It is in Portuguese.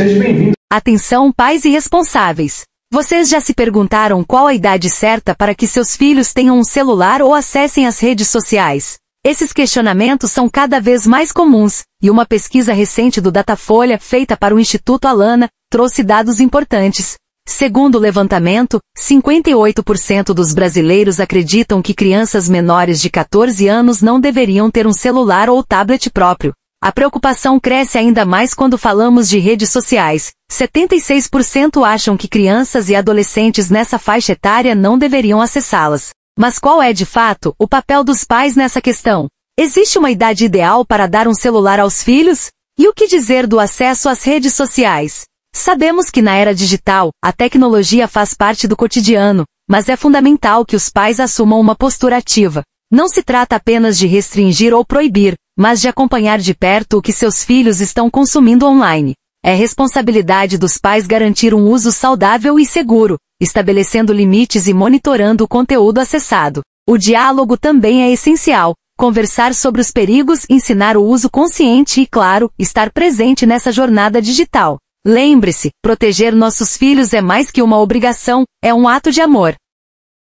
Seja bem-vindo. Atenção, pais e responsáveis. Vocês já se perguntaram qual a idade certa para que seus filhos tenham um celular ou acessem as redes sociais? Esses questionamentos são cada vez mais comuns, e uma pesquisa recente do Datafolha, feita para o Instituto Alana, trouxe dados importantes. Segundo o levantamento, 58% dos brasileiros acreditam que crianças menores de 14 anos não deveriam ter um celular ou tablet próprio. A preocupação cresce ainda mais quando falamos de redes sociais. 76% acham que crianças e adolescentes nessa faixa etária não deveriam acessá-las. Mas qual é de fato o papel dos pais nessa questão? Existe uma idade ideal para dar um celular aos filhos? E o que dizer do acesso às redes sociais? Sabemos que na era digital, a tecnologia faz parte do cotidiano, mas é fundamental que os pais assumam uma postura ativa. Não se trata apenas de restringir ou proibir, mas de acompanhar de perto o que seus filhos estão consumindo online. É responsabilidade dos pais garantir um uso saudável e seguro, estabelecendo limites e monitorando o conteúdo acessado. O diálogo também é essencial. Conversar sobre os perigos, ensinar o uso consciente e, claro, estar presente nessa jornada digital. Lembre-se, proteger nossos filhos é mais que uma obrigação, é um ato de amor.